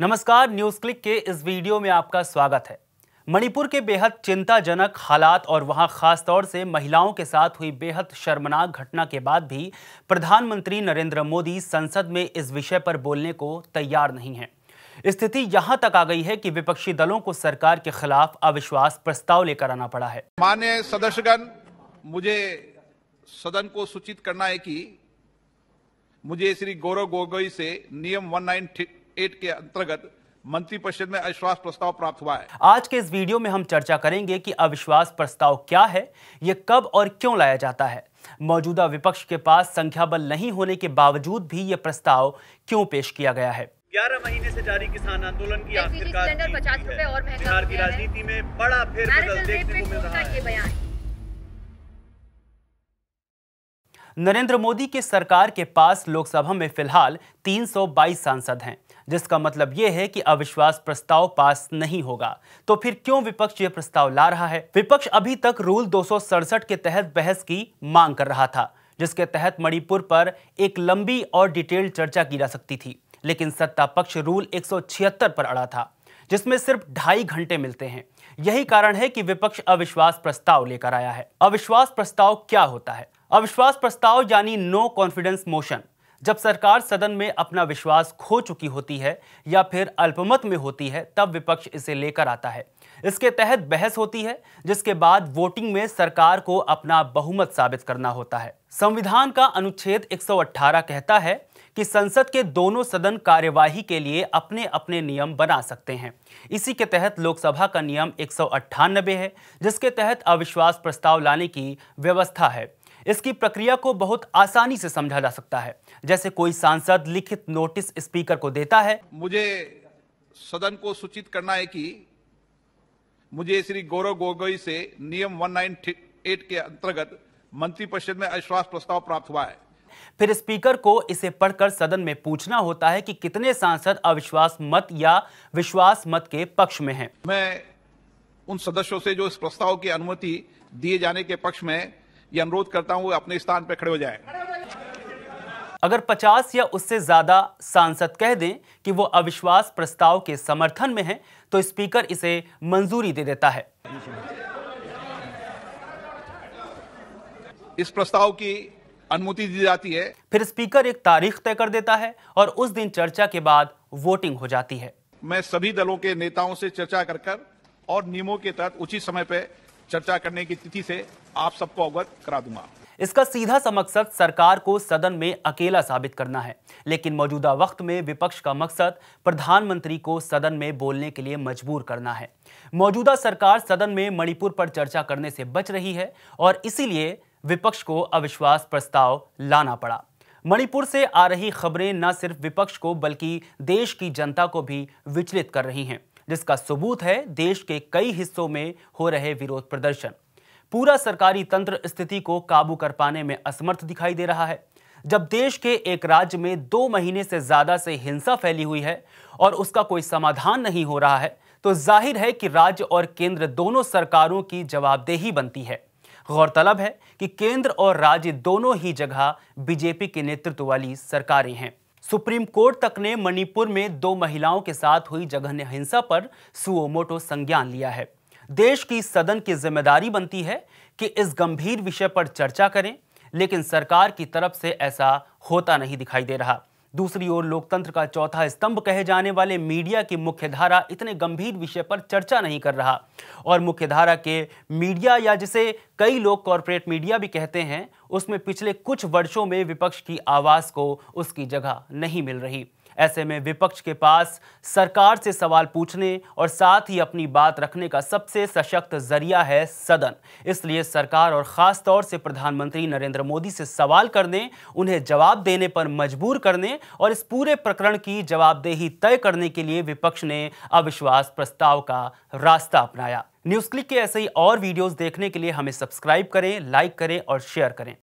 नमस्कार news click के इस वीडियो में आपका स्वागत है मणिपुर के बेहद चिंताजनक हालात और वहां तौर से महिलाओं के साथ हुई बेहद शर्मनाक घटना के बाद भी प्रधानमंत्री नरेंद्र मोदी संसद में इस विषय पर बोलने को तैयार नहीं है स्थिति यहां तक आ गई है कि विपक्षी दलों को सरकार के खिलाफ अविश्वास प्रस्ताव लेकर आना पड़ा है मान्य सदस्यगण मुझे सदन को सूचित करना है कि मुझे श्री गौरव गोगोई से नियम 193 एट के अंतर्गत मंत्रिपरिषद में अविश्वास प्रस्ताव प्राप्त हुआ है आज के इस वीडियो में हम चर्चा करेंगे कि अविश्वास प्रस्ताव क्या है ये कब और क्यों लाया जाता है मौजूदा विपक्ष के पास संख्या बल नहीं होने के बावजूद भी ये प्रस्ताव क्यों पेश किया गया है ग्यारह महीने से जारी किसान आंदोलन की आखिरकार बिहार की राजनीति में बड़ा फेर बदल देखने को मिल रहा है नरेंद्र मोदी के सरकार के पास लोकसभा में फिलहाल 322 सांसद हैं जिसका मतलब यह है कि अविश्वास प्रस्ताव पास नहीं होगा तो फिर क्यों विपक्ष ये प्रस्ताव ला रहा है विपक्ष अभी तक रूल दो के तहत बहस की मांग कर रहा था जिसके तहत मणिपुर पर एक लंबी और डिटेल्ड चर्चा की जा सकती थी लेकिन सत्ता पक्ष रूल एक पर अड़ा था जिसमें सिर्फ ढाई घंटे मिलते हैं यही कारण है कि विपक्ष अविश्वास प्रस्ताव लेकर आया है अविश्वास प्रस्ताव क्या होता है अविश्वास प्रस्ताव यानी नो कॉन्फिडेंस मोशन जब सरकार सदन में अपना विश्वास खो चुकी होती है या फिर अल्पमत में होती है तब विपक्ष इसे लेकर आता है इसके तहत बहस होती है जिसके बाद वोटिंग में सरकार को अपना बहुमत साबित करना होता है संविधान का अनुच्छेद 118 कहता है कि संसद के दोनों सदन कार्यवाही के लिए अपने अपने नियम बना सकते हैं इसी के तहत लोकसभा का नियम एक है जिसके तहत अविश्वास प्रस्ताव लाने की व्यवस्था है इसकी प्रक्रिया को बहुत आसानी से समझा जा सकता है जैसे कोई सांसद लिखित नोटिस स्पीकर को देता है मुझे सदन को सूचित करना है कि मुझे श्री गौरव गोगोई से नियम 198 के अंतर्गत मंत्रिपरिषद में अविश्वास प्रस्ताव प्राप्त हुआ है फिर स्पीकर को इसे पढ़कर सदन में पूछना होता है कि कितने सांसद अविश्वास मत या विश्वास मत के पक्ष में हैं। मैं उन सदस्यों से जो इस प्रस्ताव की अनुमति दिए जाने के पक्ष में ये अनुरोध करता हूँ अपने स्थान पर खड़े हो जाए अगर 50 या उससे ज़्यादा सांसद कह दें कि वो अविश्वास प्रस्ताव के समर्थन में हैं, तो स्पीकर इसे मंजूरी दे देता है इस प्रस्ताव की अनुमति दी जाती है फिर स्पीकर एक तारीख तय कर देता है और उस दिन चर्चा के बाद वोटिंग हो जाती है मैं सभी दलों के नेताओं से चर्चा कर कर और नियमों के तहत उचित समय पर चर्चा करने की तिथि से आप सबको अवगत करा दूंगा इसका सीधा सा मकसद सरकार को सदन में अकेला साबित करना है लेकिन मौजूदा वक्त में विपक्ष का मकसद प्रधानमंत्री को सदन में बोलने के लिए मजबूर करना है मौजूदा सरकार सदन में मणिपुर पर चर्चा करने से बच रही है और इसीलिए विपक्ष को अविश्वास प्रस्ताव लाना पड़ा मणिपुर से आ रही खबरें न सिर्फ विपक्ष को बल्कि देश की जनता को भी विचलित कर रही हैं जिसका सबूत है देश के कई हिस्सों में हो रहे विरोध प्रदर्शन पूरा सरकारी तंत्र स्थिति को काबू कर पाने में असमर्थ दिखाई दे रहा है जब देश के एक राज्य में दो महीने से ज्यादा से हिंसा फैली हुई है और उसका कोई समाधान नहीं हो रहा है तो जाहिर है कि राज्य और केंद्र दोनों सरकारों की जवाबदेही बनती है गौरतलब है कि केंद्र और राज्य दोनों ही जगह बीजेपी के नेतृत्व वाली सरकारें हैं सुप्रीम कोर्ट तक ने मणिपुर में दो महिलाओं के साथ हुई जघन्य हिंसा पर सुओमोटो संज्ञान लिया है देश की सदन की जिम्मेदारी बनती है कि इस गंभीर विषय पर चर्चा करें लेकिन सरकार की तरफ से ऐसा होता नहीं दिखाई दे रहा दूसरी ओर लोकतंत्र का चौथा स्तंभ कहे जाने वाले मीडिया की मुख्यधारा इतने गंभीर विषय पर चर्चा नहीं कर रहा और मुख्यधारा के मीडिया या जिसे कई लोग कॉरपोरेट मीडिया भी कहते हैं उसमें पिछले कुछ वर्षों में विपक्ष की आवाज़ को उसकी जगह नहीं मिल रही ऐसे में विपक्ष के पास सरकार से सवाल पूछने और साथ ही अपनी बात रखने का सबसे सशक्त जरिया है सदन इसलिए सरकार और ख़ास तौर से प्रधानमंत्री नरेंद्र मोदी से सवाल करने उन्हें जवाब देने पर मजबूर करने और इस पूरे प्रकरण की जवाबदेही तय करने के लिए विपक्ष ने अविश्वास प्रस्ताव का रास्ता अपनाया न्यूज क्लिक के ऐसे ही और वीडियोस देखने के लिए हमें सब्सक्राइब करें लाइक करें और शेयर करें